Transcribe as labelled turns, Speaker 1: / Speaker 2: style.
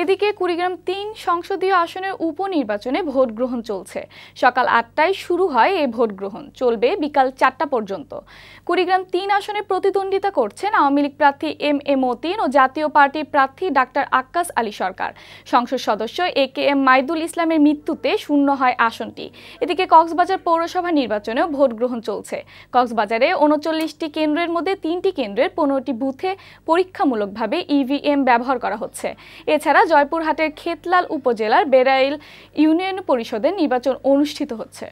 Speaker 1: এদিকে কুড়িগ্রাম তিন সংসদীয় আসনের উপনির্বাচনে ভোট গ্রহণ চলছে সকাল আটটায় শুরু হয় এই ভোট গ্রহণ চলবে বিকাল চারটা পর্যন্ত কুড়িগ্রাম তিন আসনে প্রতিদ্বন্দ্বিতা করছেন আওয়ামী লীগ প্রার্থী এম এ মতিন ও জাতীয় পার্টির প্রার্থী ডাক্তার আক্কাস আলী সরকার সংসদ সদস্য এ কে এম মাইদুল ইসলামের মৃত্যুতে শূন্য হয় আসনটি এদিকে কক্সবাজার পৌরসভা নির্বাচনেও ভোট গ্রহণ চলছে কক্সবাজারে উনচল্লিশটি কেন্দ্রের মধ্যে তিনটি কেন্দ্রের পনেরোটি বুথে পরীক্ষামূলকভাবে ইভিএম ব্যবহার করা হচ্ছে এছাড়া জয়পুরহাটের খেতলাল উপজেলার বেড়াইল ইউনিয়ন পরিষদের নির্বাচন অনুষ্ঠিত হচ্ছে